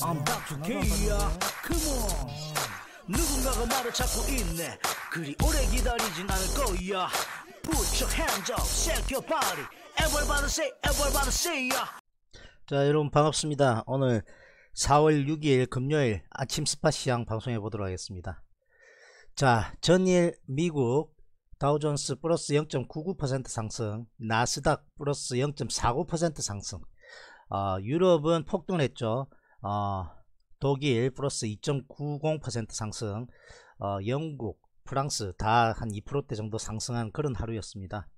I'm back t 야 Come on 누군가가 나를 찾고 있네 그리 오래 기다리진 않을 거야 Put your hands up, shake your body Everybody say, everybody say ya 자 여러분 반갑습니다 오늘 4월 6일 금요일 아침 스팟 시향 방송해 보도록 하겠습니다 자 전일 미국 다우존스 플러스 0.99% 상승 나스닥 플러스 0.49% 상승 어, 유럽은 폭등 했죠 어, 독일 플러스 2.90% 상승 어, 영국 프랑스 다 한 2%대 정도 상승한 그런 하루였습니다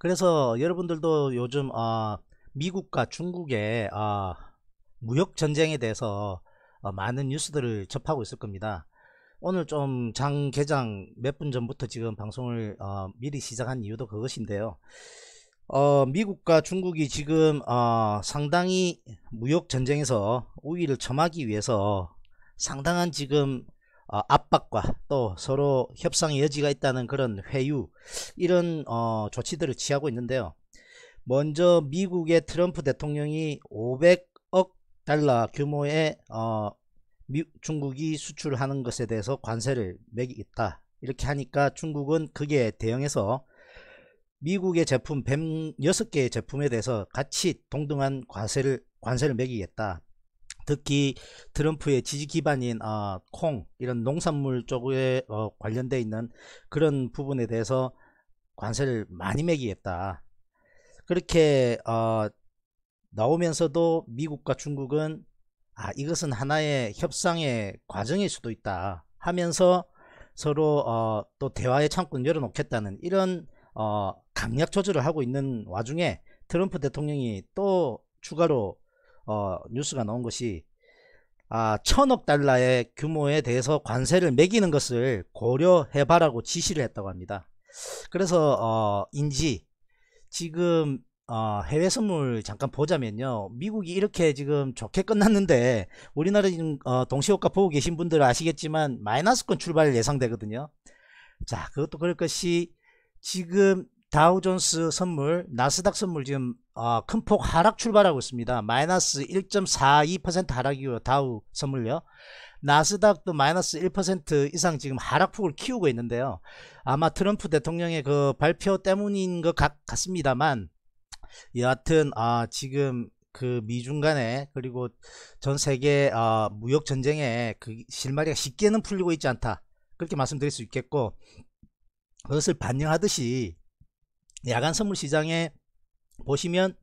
그래서 여러분들도 요즘 어, 미국과 중국의 어, 무역 전쟁에 대해서 어, 많은 뉴스들을 접하고 있을 겁니다 오늘 좀 장 개장 몇 분 전부터 지금 방송을 어, 미리 시작한 이유도 그것인데요 어, 미국과 중국이 지금 어, 상당히 무역 전쟁에서 우위를 점하기 위해서 상당한 지금 어, 압박과 또 서로 협상의 여지가 있다는 그런 회유 이런 어, 조치들을 취하고 있는데요. 먼저 미국의 트럼프 대통령이 500억 달러 규모의 어, 미, 중국이 수출하는 것에 대해서 관세를 매기겠다 이렇게 하니까 중국은 그게 대응해서 미국의 제품 106개의 제품에 대해서 같이 동등한 과세를 관세를 매기겠다. 특히 트럼프의 지지 기반인 어, 콩 이런 농산물 쪽에 어, 관련돼 있는 그런 부분에 대해서 관세를 많이 매기겠다. 그렇게 어, 나오면서도 미국과 중국은 아 이것은 하나의 협상의 과정일 수도 있다 하면서 서로 어, 또 대화의 창구는 열어놓겠다는 이런 어, 강력 조절을 하고 있는 와중에 트럼프 대통령이 또 추가로 어, 뉴스가 나온 것이 아, 천억 달러의 규모에 대해서 관세를 매기는 것을 고려해봐라고 지시를 했다고 합니다. 그래서 어, 인지 지금 어, 해외 선물 잠깐 보자면요. 미국이 이렇게 지금 좋게 끝났는데 우리나라 지금 어, 동시효과 보고 계신 분들은 아시겠지만 마이너스권 출발 예상되거든요. 자 그것도 그럴 것이 지금 다우존스 선물, 나스닥 선물 지금 어, 아, 큰폭 하락 출발하고 있습니다. 마이너스 1.42% 하락이고요. 다우 선물요. 나스닥도 마이너스 1% 이상 지금 하락폭을 키우고 있는데요. 아마 트럼프 대통령의 그 발표 때문인 것 같, 습니다만 여하튼 아, 지금 그 미중 간에 그리고 전 세계 아, 무역 전쟁에 그 실마리가 쉽게는 풀리고 있지 않다. 그렇게 말씀드릴 수 있겠고 그것을 반영하듯이 야간 선물 시장에 보시면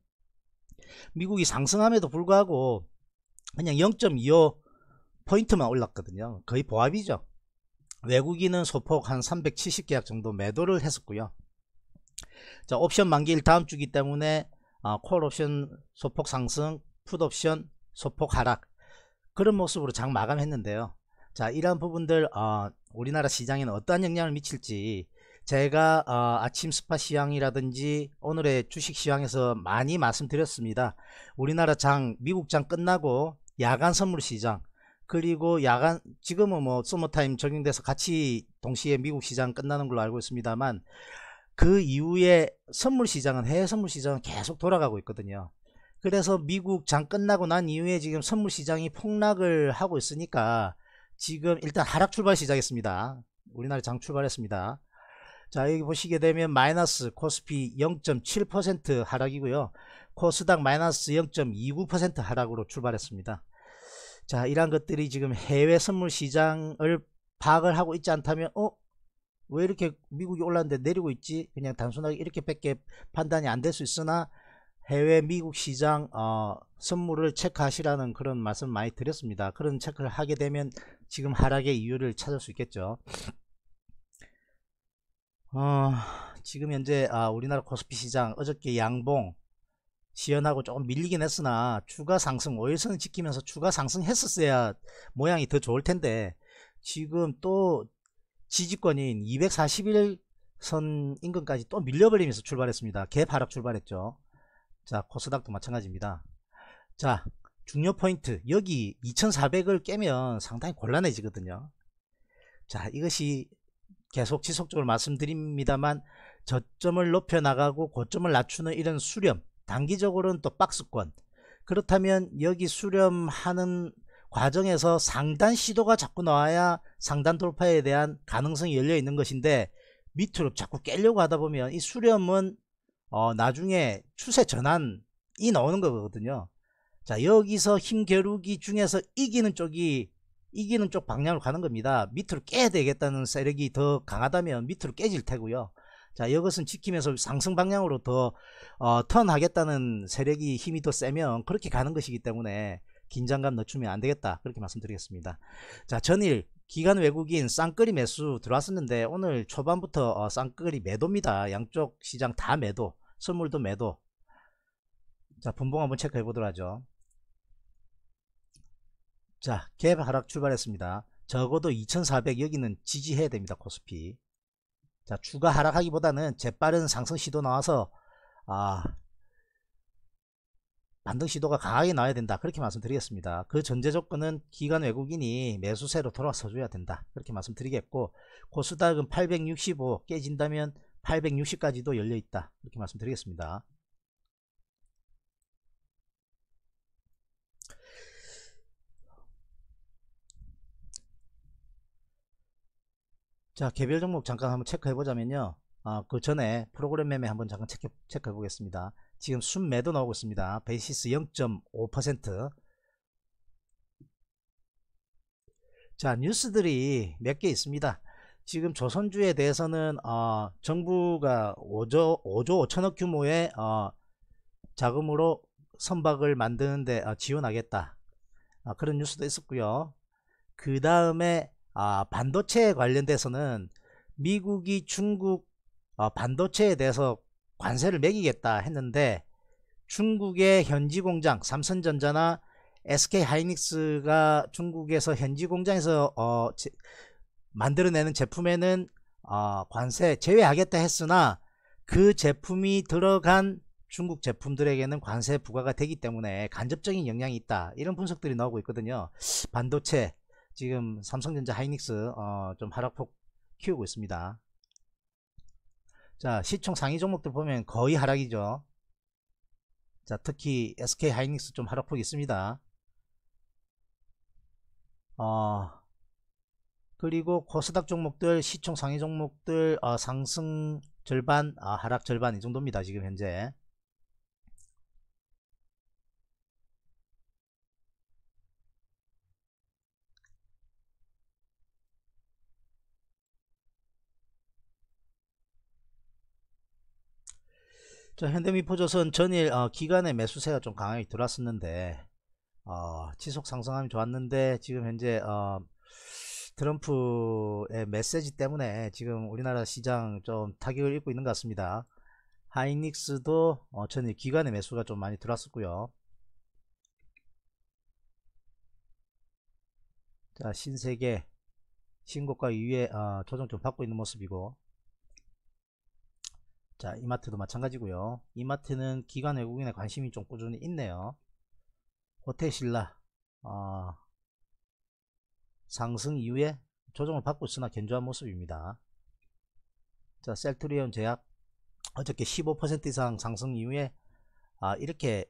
미국이 상승함에도 불구하고 그냥 0.25 포인트만 올랐거든요. 거의 보합이죠. 외국인은 소폭 한 370계약 정도 매도를 했었고요. 자, 옵션 만기일 다음 주기 때문에 아, 콜 옵션 소폭 상승, 풋 옵션 소폭 하락 그런 모습으로 장 마감했는데요. 자, 이러한 부분들 어, 우리나라 시장에는 어떠한 영향을 미칠지 제가 어, 아침 스파 시황이라든지 오늘의 주식 시황에서 많이 말씀드렸습니다. 우리나라 장, 미국 장 끝나고 야간 선물 시장 그리고 야간 지금은 뭐 서머타임 적용돼서 같이 동시에 미국 시장 끝나는 걸로 알고 있습니다만 그 이후에 선물 시장은 해외 선물 시장은 계속 돌아가고 있거든요. 그래서 미국 장 끝나고 난 이후에 지금 선물 시장이 폭락을 하고 있으니까 지금 일단 하락 출발 시작했습니다. 우리나라 장 출발했습니다. 자 여기 보시게 되면 마이너스 코스피 0.7% 하락이고요. 코스닥 마이너스 0.29% 하락으로 출발했습니다. 자 이러한 것들이 지금 해외 선물 시장을 파악을 하고 있지 않다면 어? 왜 이렇게 미국이 올랐는데 내리고 있지? 그냥 단순하게 이렇게밖에 판단이 안 될 수 있으나 해외 미국 시장 어, 선물을 체크하시라는 그런 말씀 많이 드렸습니다. 그런 체크를 하게 되면 지금 하락의 이유를 찾을 수 있겠죠. 어, 지금 현재 아, 우리나라 코스피 시장 어저께 양봉 시연하고 조금 밀리긴 했으나 추가 상승 5일선을 지키면서 추가 상승했었어야 모양이 더 좋을 텐데 지금 또 지지권인 241선 인근까지 또 밀려버리면서 출발했습니다. 개 하락 출발했죠. 자 코스닥도 마찬가지입니다. 자 중요 포인트 여기 2400을 깨면 상당히 곤란해지거든요. 자 이것이 계속 지속적으로 말씀드립니다만 저점을 높여 나가고 고점을 낮추는 이런 수렴 단기적으로는 또 박스권 그렇다면 여기 수렴하는 과정에서 상단 시도가 자꾸 나와야 상단 돌파에 대한 가능성이 열려 있는 것인데 밑으로 자꾸 깨려고 하다 보면 이 수렴은 어 나중에 추세 전환이 나오는 거거든요 자 여기서 힘 겨루기 중에서 이기는 쪽이 이기는 쪽 방향으로 가는 겁니다. 밑으로 깨야 되겠다는 세력이 더 강하다면 밑으로 깨질 테고요. 자 이것은 지키면서 상승 방향으로 더 어, 턴하겠다는 세력이 힘이 더 세면 그렇게 가는 것이기 때문에 긴장감 늦추면 안 되겠다 그렇게 말씀드리겠습니다. 자 전일 기간 외국인 쌍끌이 매수 들어왔었는데 오늘 초반부터 어, 쌍끌이 매도입니다. 양쪽 시장 다 매도 선물도 매도 자 분봉 한번 체크해 보도록 하죠. 자, 갭 하락 출발했습니다. 적어도 2400 여기는 지지해야 됩니다. 코스피. 자, 추가 하락하기보다는 재빠른 상승 시도 나와서 아 반등 시도가 강하게 나와야 된다. 그렇게 말씀드리겠습니다. 그 전제 조건은 기관 외국인이 매수세로 돌아서 줘야 된다. 그렇게 말씀드리겠고 코스닥은 865 깨진다면 860까지도 열려있다. 이렇게 말씀드리겠습니다. 자 개별 종목 잠깐 한번 체크해 보자면요 아, 그 전에 프로그램 매매 한번 잠깐 체크, 체크해 보겠습니다 지금 순매도 나오고 있습니다 베이시스 0.5%자 뉴스들이 몇 개 있습니다 지금 조선주에 대해서는 어, 정부가 5조, 5조 5천억 규모의 어, 자금으로 선박을 만드는데 어, 지원하겠다 아, 그런 뉴스도 있었고요 그 다음에 아, 반도체에 관련돼서는 미국이 중국 어, 반도체에 대해서 관세를 매기겠다 했는데 중국의 현지 공장 삼성전자나 SK 하이닉스가 중국에서 현지 공장에서 어, 제, 만들어내는 제품에는 어, 관세 제외하겠다 했으나 그 제품이 들어간 중국 제품들에게는 관세 부과가 되기 때문에 간접적인 영향이 있다 이런 분석들이 나오고 있거든요 반도체 지금 삼성전자 하이닉스 어, 좀 하락폭 키우고 있습니다 자 시총 상위 종목들 보면 거의 하락이죠 자 특히 SK 하이닉스 좀 하락폭이 있습니다 어, 그리고 코스닥 종목들 시총 상위 종목들 어, 상승 절반 아, 하락 절반 이 정도입니다 지금 현재 자, 현대미포조선 전일 어, 기간에 매수세가 좀 강하게 들어왔었는데 어, 지속 상승함이 좋았는데 지금 현재 어, 트럼프의 메시지 때문에 지금 우리나라 시장 좀 타격을 입고 있는 것 같습니다. 하이닉스도 어, 전일 기간에 매수가 좀 많이 들어왔었고요. 자 신세계 신고가 이후에 어, 조정 좀 받고 있는 모습이고 자 이마트도 마찬가지고요 이마트는 기관 외국인의 관심이 좀 꾸준히 있네요 호텔신라 어, 상승 이후에 조정을 받고 있으나 견조한 모습입니다 자 셀트리온 제약 어저께 15% 이상 상승 이후에 아, 이렇게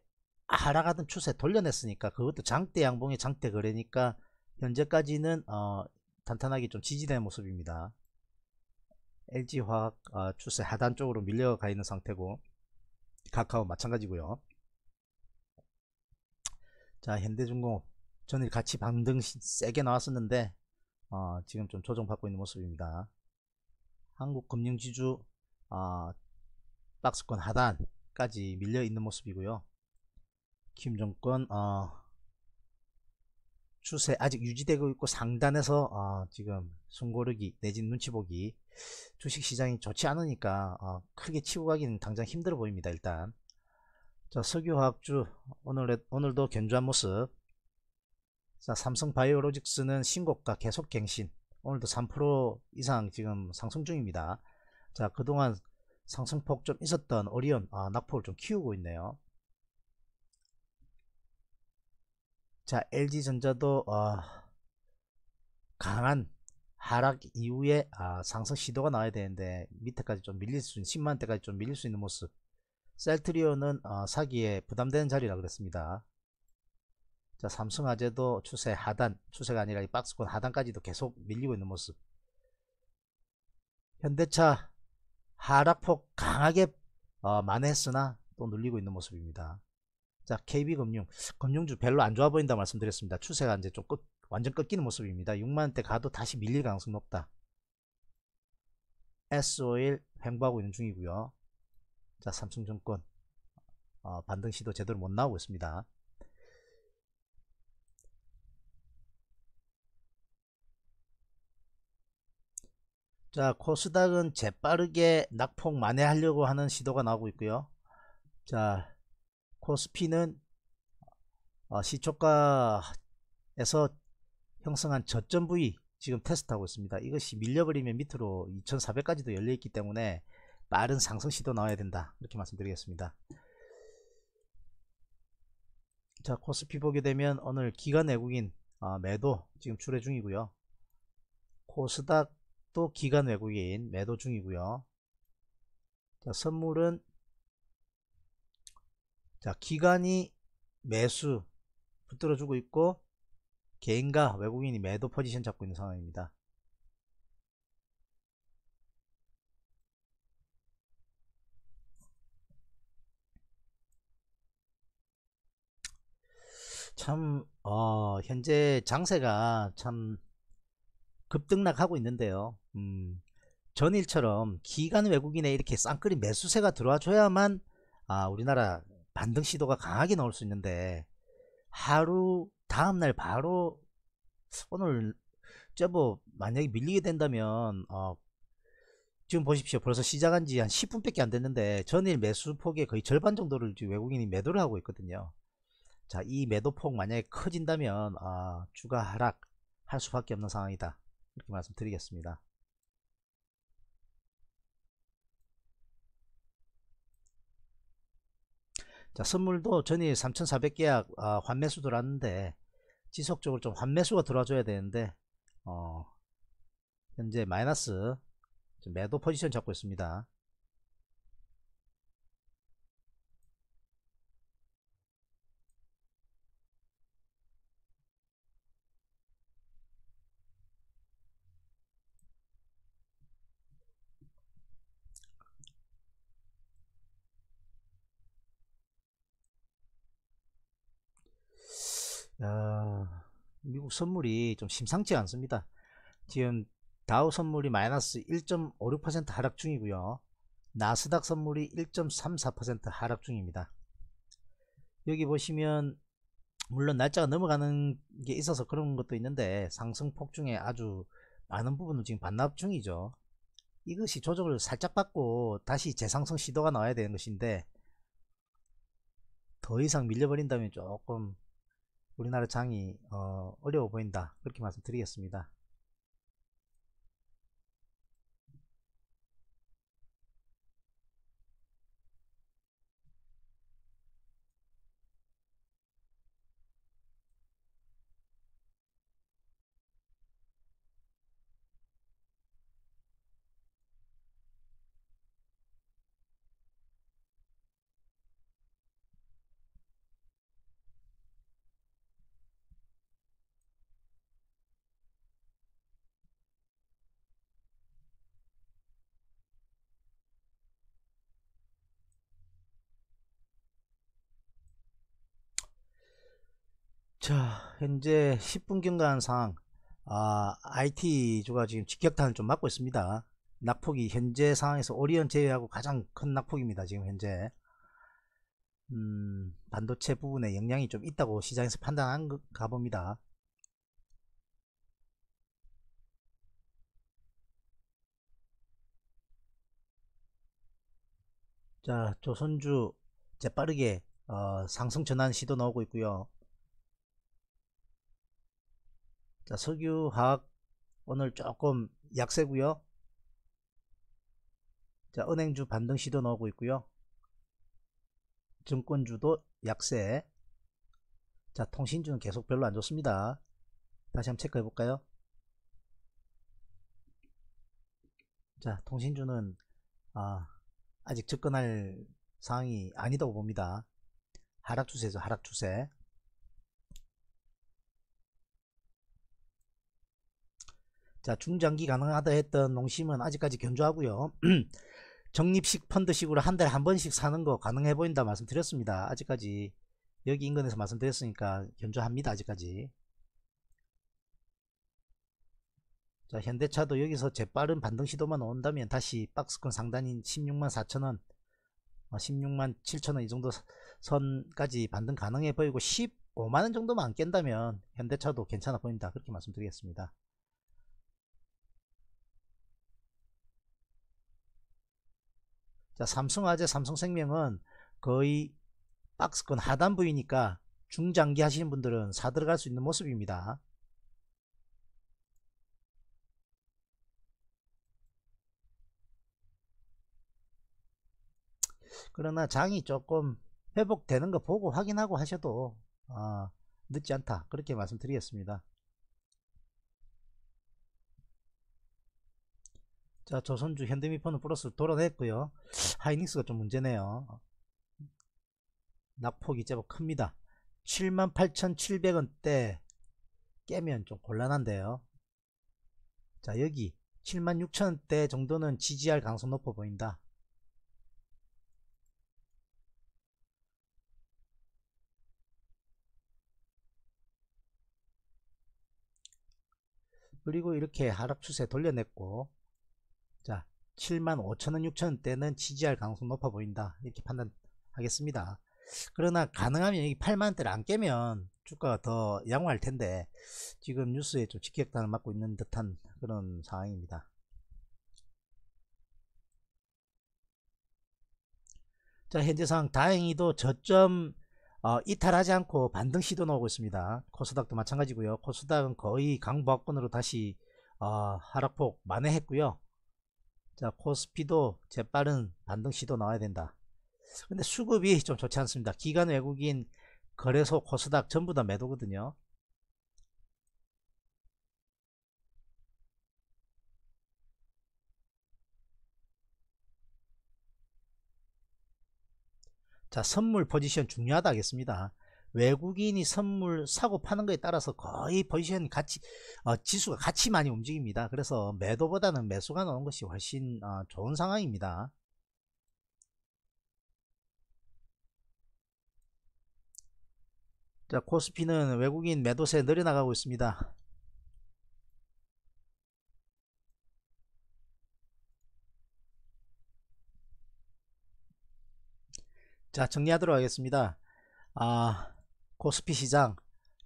하락하던 추세 돌려냈으니까 그것도 장대 양봉의 장대 거래니까 현재까지는 어, 탄탄하게 좀 지지된 모습입니다 LG화학 아, 추세 하단 쪽으로 밀려가 있는 상태고 카카오 마찬가지고요 자 현대중공업 전일 같이 반등 세게 나왔었는데 어, 지금 좀 조정받고 있는 모습입니다 한국금융지주 어, 박스권 하단까지 밀려 있는 모습이고요 김정권 어, 추세 아직 유지되고 있고 상단에서 어, 지금 숨고르기 내진 눈치보기 주식시장이 좋지 않으니까 어, 크게 치고 가기는 당장 힘들어 보입니다 일단 자 석유화학주 오늘 오늘도 견주한 모습 자 삼성바이오로직스는 신고가 계속 갱신 오늘도 3% 이상 지금 상승 중입니다 자 그동안 상승폭 좀 있었던 오리온 아, 낙폭을 좀 키우고 있네요 자 LG전자도 어, 강한 하락 이후에 아, 상승 시도가 나와야 되는데 밑에까지 좀 밀릴 수 있는 10만대까지 좀 밀릴 수 있는 모습 셀트리온은 어, 사기에 부담되는 자리라 그랬습니다 자 삼성화재도 추세 하단 추세가 아니라 이 박스권 하단까지도 계속 밀리고 있는 모습 현대차 하락폭 강하게 어, 만회했으나 또 눌리고 있는 모습입니다 자 KB금융 금융주 별로 안 좋아 보인다 말씀드렸습니다 추세가 이제 조금 완전 꺾이는 모습입니다 6만원대 가도 다시 밀릴 가능성이 높다 S5일 횡보하고 있는 중이고요 자 삼성증권 어, 반등 시도 제대로 못 나오고 있습니다 자 코스닥은 재빠르게 낙폭 만회하려고 하는 시도가 나오고 있고요 자 코스피는 어, 시초가에서 형성한 저점 부위 지금 테스트하고 있습니다. 이것이 밀려버리면 밑으로 2400까지도 열려있기 때문에 빠른 상승 시도 나와야 된다. 이렇게 말씀드리겠습니다. 자 코스피 보게 되면 오늘 기관 외국인 어, 매도 지금 출회 중이고요. 코스닥도 기간 외국인 매도 중이고요. 자, 선물은 자, 기관이 매수 붙들어주고 있고 개인과 외국인이 매도 포지션 잡고 있는 상황입니다. 참, 어, 현재 장세가 참 급등락하고 있는데요. 음, 전일처럼 기간 외국인에 이렇게 쌍끌이 매수세가 들어와줘야만, 아, 우리나라 반등 시도가 강하게 나올 수 있는데 하루 다음날 바로 오늘 저뭐 만약에 밀리게 된다면 어 지금 보십시오 벌써 시작한 지 한 10분밖에 안 됐는데 전일 매수 폭의 거의 절반 정도를 지금 외국인이 매도를 하고 있거든요 자 이 매도 폭 만약에 커진다면 아 주가 하락 할 수밖에 없는 상황이다 이렇게 말씀드리겠습니다 자 선물도 전일 3400계약 아, 환매수 들어왔는데 지속적으로 좀 환매수가 들어와줘야 되는데 어, 현재 마이너스 매도 포지션 잡고 있습니다 미국 선물이 좀 심상치 않습니다. 지금 다우 선물이 마이너스 1.56% 하락 중이고요. 나스닥 선물이 1.34% 하락 중입니다. 여기 보시면 물론 날짜가 넘어가는 게 있어서 그런 것도 있는데 상승폭 중에 아주 많은 부분을 지금 반납 중이죠. 이것이 조정을 살짝 받고 다시 재상승 시도가 나와야 되는 것인데 더 이상 밀려버린다면 조금 우리나라 장이 어, 어려워 보인다 그렇게 말씀드리겠습니다 자 현재 10분경간 상황 아, IT주가 지금 직격탄을 좀 맞고 있습니다 낙폭이 현재 상황에서 오리온 제외하고 가장 큰 낙폭입니다 지금 현재 음, 반도체 부분에 영향이 좀 있다고 시장에서 판단한 가 봅니다 자 조선주 재빠르게 어, 상승 전환 시도 나오고 있고요 자, 석유화학 오늘 조금 약세고요. 자, 은행주 반등 시도 나오고 있고요. 증권주도 약세. 자, 통신주는 계속 별로 안 좋습니다. 다시 한번 체크해 볼까요? 자, 통신주는 아, 아직 접근할 상황이 아니다고 봅니다. 하락 추세죠, 하락 추세. 자 중장기 가능하다 했던 농심은 아직까지 견조하고요 적립식 펀드식으로 한 달에 한 번씩 사는 거 가능해 보인다 말씀드렸습니다 아직까지 여기 인근에서 말씀드렸으니까 견조합니다 아직까지 자 현대차도 여기서 재빠른 반등 시도만 온다면 다시 박스권 상단인 16만 4천원 16만 어, 7천원 이 정도 선까지 반등 가능해 보이고 15만원 정도만 안 깬다면 현대차도 괜찮아 보인다 그렇게 말씀드리겠습니다 자, 삼성화재, 삼성생명은 거의 박스권 하단부이니까 중장기 하시는 분들은 사 들어갈 수 있는 모습입니다. 그러나 장이 조금 회복되는 거 보고 확인하고 하셔도 어, 늦지 않다 그렇게 말씀드리겠습니다. 자 조선주 현대미포는 플러스를 돌아냈고요 하이닉스가 좀 문제네요 낙폭이 제법 큽니다 78,700원대 깨면 좀 곤란한데요 자 여기 76,000원대 정도는 지지할 가능성 높아 보인다 그리고 이렇게 하락 추세 돌려냈고 7만 5천원 6천원대는 지지할 가능성 높아 보인다 이렇게 판단하겠습니다 그러나 가능하면 여기 8만원대를 안 깨면 주가가 더 양호할 텐데 지금 뉴스에 좀 직격탄을 맞고 있는 듯한 그런 상황입니다 자 현재 상황 다행히도 저점 어, 이탈하지 않고 반등 시도 나오고 있습니다. 코스닥도 마찬가지고요. 코스닥은 거의 강보합권으로 다시 어, 하락폭 만회했고요. 자 코스피도 재빠른 반등 시도 나와야 된다 근데 수급이 좀 좋지 않습니다 기간 외국인 거래소 코스닥 전부 다 매도거든요 자 선물 포지션 중요하다 하겠습니다 외국인이 선물 사고 파는 거에 따라서 거의 포지션 같이 어, 지수가 같이 많이 움직입니다. 그래서 매도보다는 매수가 나온 것이 훨씬 어, 좋은 상황입니다. 자 코스피는 외국인 매도세 늘어나가고 있습니다. 자 정리하도록 하겠습니다. 아 코스피 시장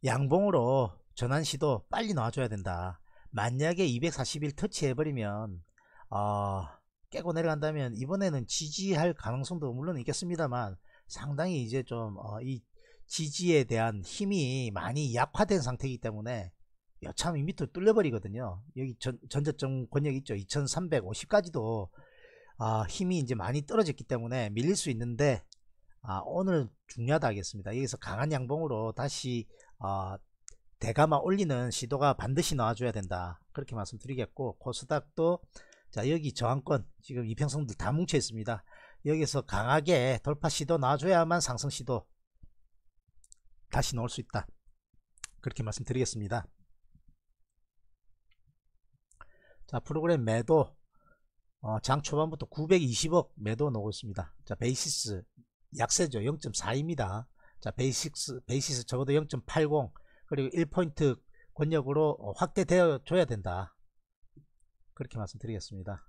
양봉으로 전환 시도 빨리 나와줘야 된다. 만약에 240일 터치해버리면 어, 깨고 내려간다면 이번에는 지지할 가능성도 물론 있겠습니다만 상당히 이제 좀이 어, 지지에 대한 힘이 많이 약화된 상태이기 때문에 여차하면 밑으로 뚫려버리거든요. 여기 전, 전저점 권역 있죠. 2350까지도 어, 아, 힘이 이제 많이 떨어졌기 때문에 밀릴 수 있는데 아, 오늘 중요하다 하겠습니다. 여기서 강한 양봉으로 다시 어, 대가아 올리는 시도가 반드시 나와줘야 된다. 그렇게 말씀드리겠고 코스닥도 자 여기 저항권 지금 이평선들 다 뭉쳐 있습니다. 여기서 강하게 돌파 시도 나와줘야만 상승 시도 다시 넣을 수 있다. 그렇게 말씀드리겠습니다. 자 프로그램 매도 어, 장 초반부터 920억 매도 넣고 있습니다. 자 베이시스 약세죠. 0.4입니다. 자, 베이식스 베이시스 적어도 0.80 그리고 1포인트 권역으로 어, 확대되어 줘야 된다. 그렇게 말씀드리겠습니다.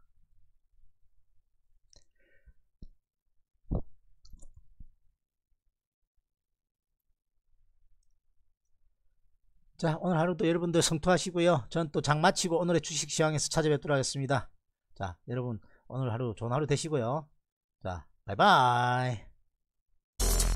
자 오늘 하루도 여러분들 성투하시고요. 저는 또 장 마치고 오늘의 주식시황에서 찾아뵙도록 하겠습니다. 자 여러분 오늘 하루 좋은 하루 되시고요. 자 바이바이